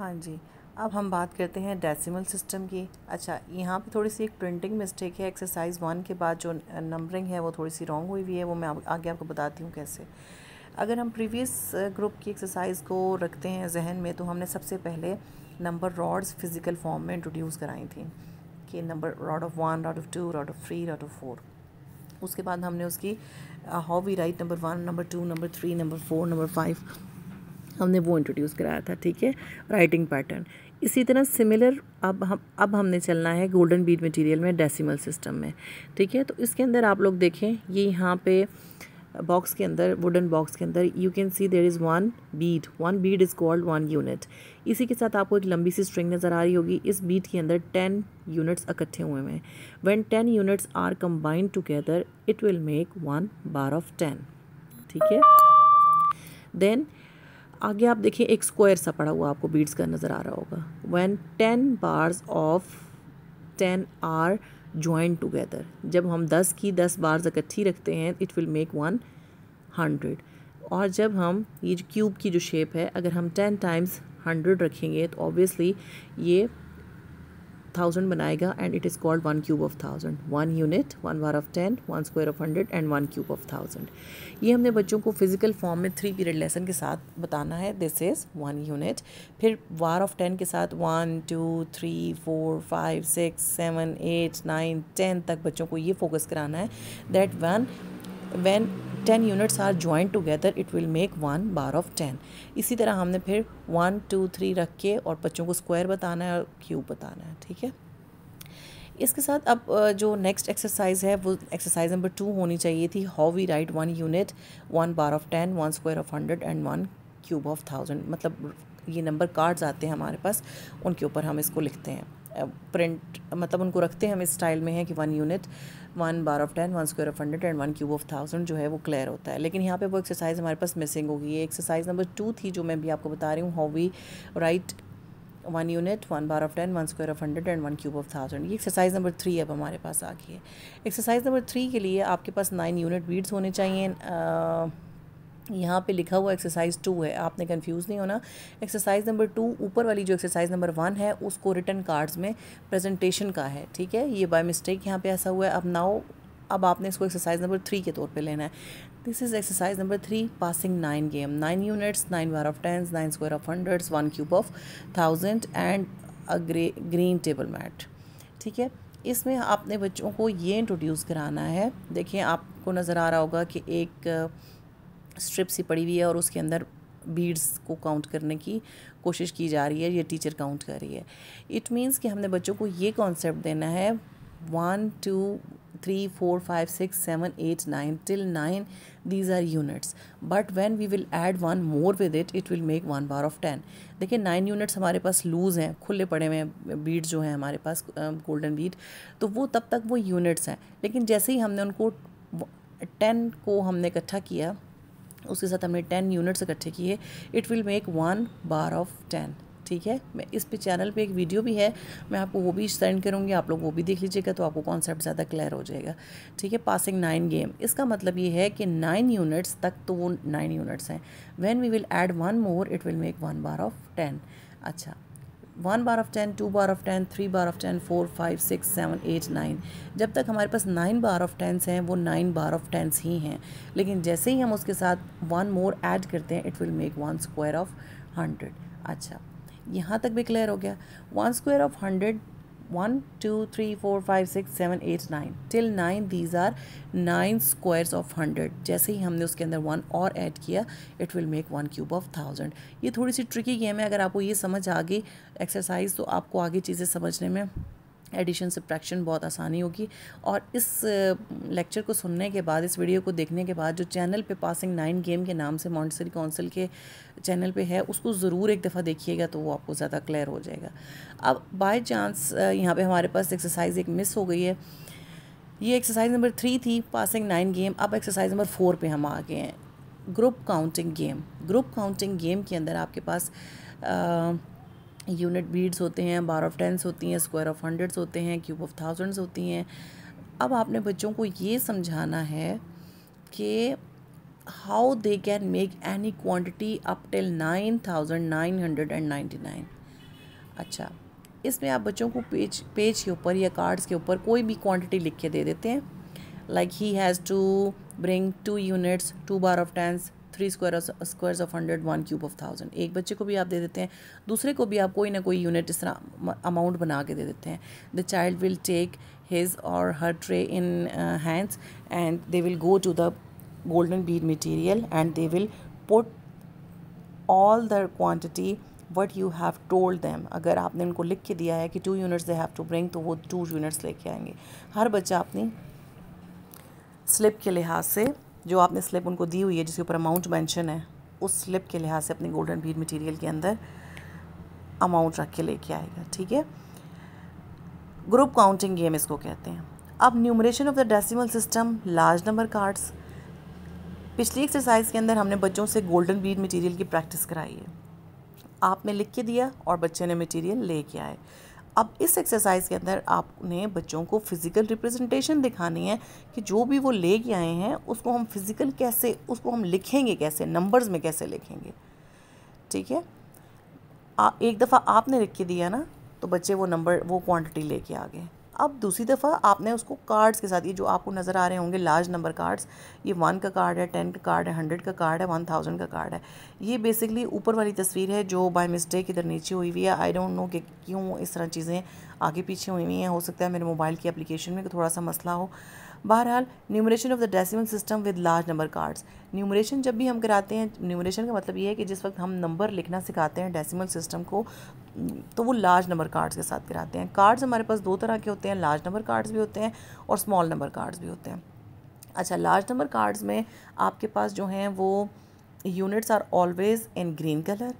हाँ जी अब हम बात करते हैं डेसिमल सिस्टम की अच्छा यहाँ पे थोड़ी सी एक प्रिंटिंग मिस्टेक है एक्सरसाइज वन के बाद जो नंबरिंग है वो थोड़ी सी रॉन्ग हुई हुई है वो मैं आगे आपको बताती हूँ कैसे अगर हम प्रीवियस ग्रुप की एक्सरसाइज को रखते हैं जहन में तो हमने सबसे पहले नंबर रॉड्स फिज़िकल फॉर्म में इंट्रोड्यूस कराई थी कि number rod of one rod of two rod of three rod of four उसके बाद हमने उसकी how we write number one number two number three number four number five हमने वो इंट्रोड्यूस कराया था ठीक है राइटिंग पैटर्न इसी तरह सिमिलर अब हम अब हमने चलना है गोल्डन बीड मटेरियल में डेसिमल सिस्टम में ठीक है तो इसके अंदर आप लोग देखें ये यहाँ पे बॉक्स के अंदर वुडन बॉक्स के अंदर you can see there is one bead one bead is called one unit इसी के साथ आपको एक लंबी सी स्ट्रिंग नज़र आ रही होगी इस बीट के अंदर टेन यूनिट्स इकट्ठे हुए हैं when ten units are combined together it will make one bar of ten ठीक है देन आगे आप देखिए एक स्क्वायर सा पड़ा हुआ आपको बीड्स का नज़र आ रहा होगा when ten bars of ten are join together जब हम दस की दस बार्स इकट्ठी रखते हैं it will make one hundred और जब हम ये जो क्यूब की जो शेप है अगर हम टेन टाइम्स हंड्रेड रखेंगे तो ऑब्वियसली ये थाउजेंड बनाएगा and it is called one cube of thousand one unit one bar of ten one square of hundred and one cube of thousand ये हमने बच्चों को फिजिकल फॉर्म में थ्री पीरियड लेसन के साथ बताना है दिस इज़ वन यूनिट फिर वार ऑफ टेन के साथ one two three four five six seven eight nine ten तक बच्चों को ये फोकस कराना है that one when ten units are joined together it will make one bar of ten इसी तरह हमने फिर वन टू थ्री रख के और बच्चों को स्क्वायर बताना है और क्यूब बताना है ठीक है इसके साथ अब जो नेक्स्ट एक्सरसाइज है वो एक्सरसाइज नंबर टू होनी चाहिए थी how we write one unit one bar of ten one square of hundred and one cube of thousand मतलब ये नंबर कार्ड्स आते हैं हमारे पास उनके ऊपर हम इसको लिखते हैं प्रिंट मतलब उनको रखते हैं हम इस स्टाइल में है कि one unit one bar of ten one square of hundred and one cube of thousand जो है वो क्लियर होता है लेकिन यहाँ पे वो एक्सरसाइज हमारे पास मिसिंग होगी ये एक्सरसाइज नंबर टू थी जो मैं भी आपको बता रही हूँ how we write one unit one bar of ten one square of hundred and one cube of thousand ये एक्सरसाइज नंबर थ्री अब हमारे पास आ गई है एक्सरसाइज नंबर थ्री के लिए आपके पास नाइन यूनिट बीड्स होने चाहिए यहाँ पे लिखा हुआ एक्सरसाइज टू है आपने कंफ्यूज नहीं होना एक्सरसाइज नंबर टू ऊपर वाली जो एक्सरसाइज नंबर वन है उसको रिटर्न कार्ड्स में प्रेजेंटेशन का है ठीक है ये बाय मिस्टेक यहाँ पे ऐसा हुआ है अब नाउ अब आपने इसको एक्सरसाइज नंबर थ्री के तौर पे लेना है this is exercise number three passing nine game nine units nine bar of tens nine square of hundreds one cube of thousand and a green table mat ठीक है इसमें आपने बच्चों को ये इंट्रोड्यूस कराना है देखिए आपको नज़र आ रहा होगा कि एक स्ट्रिप सी पड़ी हुई है और उसके अंदर बीड्स को काउंट करने की कोशिश की जा रही है ये टीचर काउंट कर रही है इट मीन्स कि हमने बच्चों को ये कॉन्सेप्ट देना है one two three four five six seven eight nine till nine these are units but when we will add one more with it it will make one bar of ten देखिए nine units हमारे पास loose हैं खुले पड़े हुए हैं beat जो हैं हमारे पास गोल्डन बीट तो वो तब तक वो यूनिट्स हैं लेकिन जैसे ही हमने उनको टेन को हमने इकट्ठा किया उसके साथ हमने टेन यूनिट्स इकट्ठे किए it will make one bar of ten ठीक है मैं इस पे चैनल पे एक वीडियो भी है मैं आपको वो भी सेंड करूँगी आप लोग वो भी देख लीजिएगा तो आपको कॉन्सेप्ट ज़्यादा क्लियर हो जाएगा ठीक है पासिंग नाइन गेम इसका मतलब ये है कि नाइन यूनिट्स तक तो वो नाइन यूनिट्स हैं when we will add one more it will make one bar of ten अच्छा one bar of ten two bar of ten three bar of ten four five six seven eight nine जब तक हमारे पास nine bar of tens हैं वो nine bar of tens ही हैं लेकिन जैसे ही हम उसके साथ वन मोर ऐड करते हैं it will make one square of hundred अच्छा यहाँ तक भी क्लियर हो गया one square of hundred one two three four five six seven eight nine till nine these are nine squares of hundred जैसे ही हमने उसके अंदर वन और ऐड किया it will make one cube of thousand ये थोड़ी सी ट्रिकी गेम है अगर आपको ये समझ आ गई एक्सरसाइज तो आपको आगे चीज़ें समझने में एडिशन सब्ट्रैक्शन बहुत आसानी होगी और इस लेक्चर को सुनने के बाद इस वीडियो को देखने के बाद जो चैनल पे पासिंग नाइन गेम के नाम से मॉन्टसरी काउंसिल के चैनल पे है उसको ज़रूर एक दफ़ा देखिएगा तो वो आपको ज़्यादा क्लियर हो जाएगा अब बाय चांस यहाँ पे हमारे पास एक्सरसाइज एक मिस हो गई है ये एक्सरसाइज नंबर थ्री थी पासिंग नाइन गेम अब एक्सरसाइज नंबर फोर पर हम आ गए हैं group counting game group counting game के अंदर आपके पास आ, यूनिट बीड्स होते हैं बार ऑफ टेंस होती हैं स्क्वायर ऑफ हंड्रेड्स होते हैं क्यूब ऑफ थाउजेंड्स होती हैं अब आपने बच्चों को ये समझाना है कि how they can make any quantity up till nine thousand nine hundred and ninety nine अच्छा इसमें आप बच्चों को पेज पेज के ऊपर या कार्ड्स के ऊपर कोई भी क्वांटिटी लिख के दे देते हैं like he has to bring two units two bar of tens three square squares of hundred one cube of thousand एक बच्चे को भी आप दे देते हैं दूसरे को भी आप कोई ना कोई यूनिट इस तरह अमाउंट बना के दे देते हैं the child will take his or her tray in hands and they will go to the golden bead material and they will put all the quantity what you have told them अगर आपने उनको लिख के दिया है कि two units they have to bring तो वो टू यूनिट्स लेके आएंगे हर बच्चा अपनी स्लिप के लिहाज से जो आपने स्लिप उनको दी हुई है जिसके ऊपर अमाउंट मेंशन है उस स्लिप के लिहाज से अपने गोल्डन बीड मटेरियल के अंदर अमाउंट रख के लेके आएगा ठीक है ग्रुप काउंटिंग गेम इसको कहते हैं अब numeration of the decimal system large number cards पिछली एक्सरसाइज के अंदर हमने बच्चों से गोल्डन बीड मटीरियल की प्रैक्टिस कराई है आपने लिख के दिया और बच्चे ने मटीरियल ले आए अब इस एक्सरसाइज के अंदर आपने बच्चों को फिज़िकल रिप्रेजेंटेशन दिखानी है कि जो भी वो ले के आए हैं उसको हम फिज़िकल कैसे उसको हम लिखेंगे कैसे नंबर्स में कैसे लिखेंगे ठीक है एक दफ़ा आपने लिख के दिया ना तो बच्चे वो नंबर वो क्वांटिटी लेके आ गए अब दूसरी दफ़ा आपने उसको कार्ड्स के साथ ये जो आपको नज़र आ रहे होंगे लार्ज नंबर कार्ड्स ये वन का कार्ड है टेन का कार्ड है हंड्रेड का कार्ड है वन थाउजेंड का कार्ड है ये बेसिकली ऊपर वाली तस्वीर है जो बाय मिस्टेक इधर नीचे हुई हुई है आई डोंट नो कि क्यों इस तरह चीज़ें आगे पीछे हुई हुई हैं हो सकता है मेरे मोबाइल की अप्लीकेशन में थोड़ा सा मसला हो बहरहाल numeration of the decimal system with large number cards numeration जब भी हम कराते हैं न्यूमरेशन का मतलब ये है कि जिस वक्त हम नंबर लिखना सिखाते हैं डेसिमल सिस्टम को तो वो लार्ज नंबर कार्ड्स के साथ कराते हैं कार्ड्स हमारे पास दो तरह के होते हैं लार्ज नंबर कार्ड्स भी होते हैं और स्मॉल नंबर कार्ड्स भी होते हैं अच्छा लार्ज नंबर कार्ड्स में आपके पास जो हैं वो units are always in green colour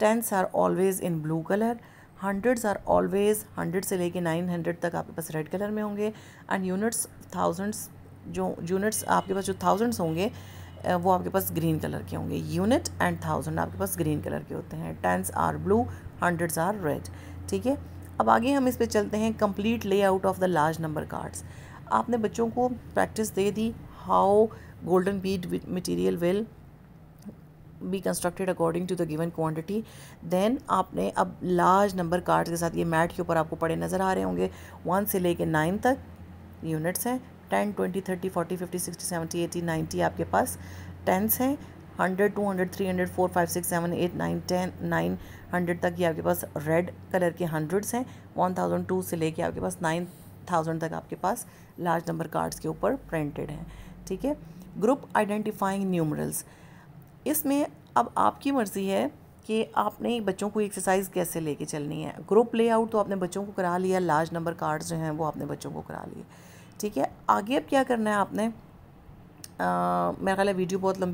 tens are always in blue colour hundreds are always hundred से लेके नाइन हंड्रेड तक आपके पास रेड कलर में होंगे एंड यूनिट्स थाउजेंड्स जो यूनिट्स आपके पास जो थाउजेंड्स होंगे वो आपके पास ग्रीन कलर के होंगे यूनिट एंड थाउजेंड आपके पास ग्रीन कलर के होते हैं tens are blue hundreds are red ठीक है अब आगे हम इस पर चलते हैं lay out of the large number cards आपने बच्चों को प्रैक्टिस दे दी how golden bead material will be constructed according to the given quantity then आपने अब लार्ज नंबर कार्ड्स के साथ ये मैट के ऊपर आपको पड़े नज़र आ रहे होंगे वन से लेके नाइन तक यूनिट्स हैं ten twenty thirty forty fifty sixty seventy eighty ninety आपके पास टेंस हैं hundred two hundred three hundred four five six seven eight nine ten nine hundred तक ये आपके पास रेड कलर के हंड्रेड्स हैं वन थाउजेंड टू से लेके आपके पास नाइन थाउजेंड तक आपके पास लार्ज नंबर कार्ड्स के ऊपर प्रिंटेड हैं ठीक है ग्रुप आइडेंटिफाइंग न्यूमरल्स इसमें अब आपकी मर्ज़ी है कि आपने बच्चों को एक्सरसाइज कैसे लेके चलनी है ग्रुप लेआउट तो आपने बच्चों को करा लिया लार्ज नंबर कार्ड्स जो हैं वो आपने बच्चों को करा लिए ठीक है आगे अब क्या करना है आपने मेरा ख्याल वीडियो बहुत लंबी